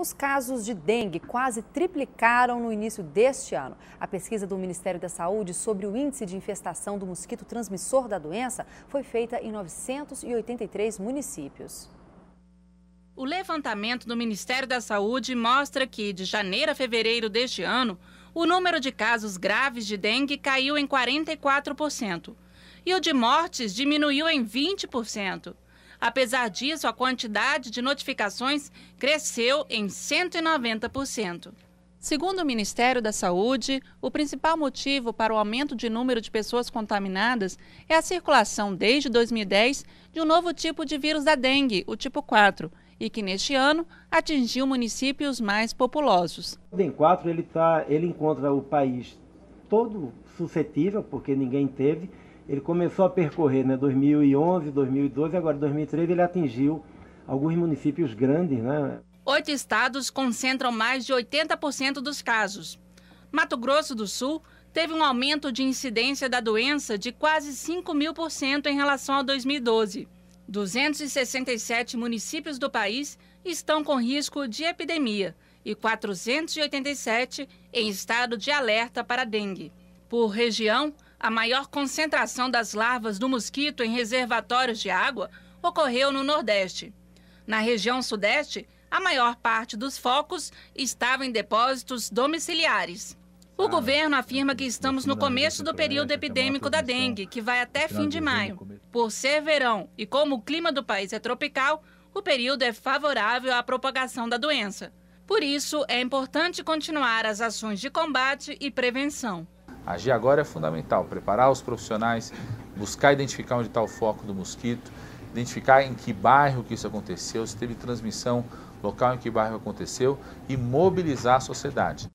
Os casos de dengue quase triplicaram no início deste ano. A pesquisa do Ministério da Saúde sobre o índice de infestação do mosquito transmissor da doença foi feita em 983 municípios. O levantamento do Ministério da Saúde mostra que, de janeiro a fevereiro deste ano, o número de casos graves de dengue caiu em 44% e o de mortes diminuiu em 20%. Apesar disso, a quantidade de notificações cresceu em 190%. Segundo o Ministério da Saúde, o principal motivo para o aumento de número de pessoas contaminadas é a circulação desde 2010 de um novo tipo de vírus da dengue, o tipo 4, e que neste ano atingiu municípios mais populosos. O dengue 4 ele, tá, ele encontra o país todo suscetível, porque ninguém teve, ele começou a percorrer, né, 2011, 2012, agora 2013 ele atingiu alguns municípios grandes, né? Oito estados concentram mais de 80% dos casos. Mato Grosso do Sul teve um aumento de incidência da doença de quase 5 mil por cento em relação a 2012. 267 municípios do país estão com risco de epidemia e 487 em estado de alerta para dengue. Por região, a maior concentração das larvas do mosquito em reservatórios de água ocorreu no Nordeste. Na região Sudeste, a maior parte dos focos estava em depósitos domiciliares. O ah, governo afirma que estamos no começo do período né, é epidêmico da dengue, que vai até fim de maio. Por ser verão e como o clima do país é tropical, o período é favorável à propagação da doença. Por isso, é importante continuar as ações de combate e prevenção. Agir agora é fundamental, preparar os profissionais, buscar identificar onde está o foco do mosquito, identificar em que bairro que isso aconteceu, se teve transmissão local em que bairro aconteceu e mobilizar a sociedade.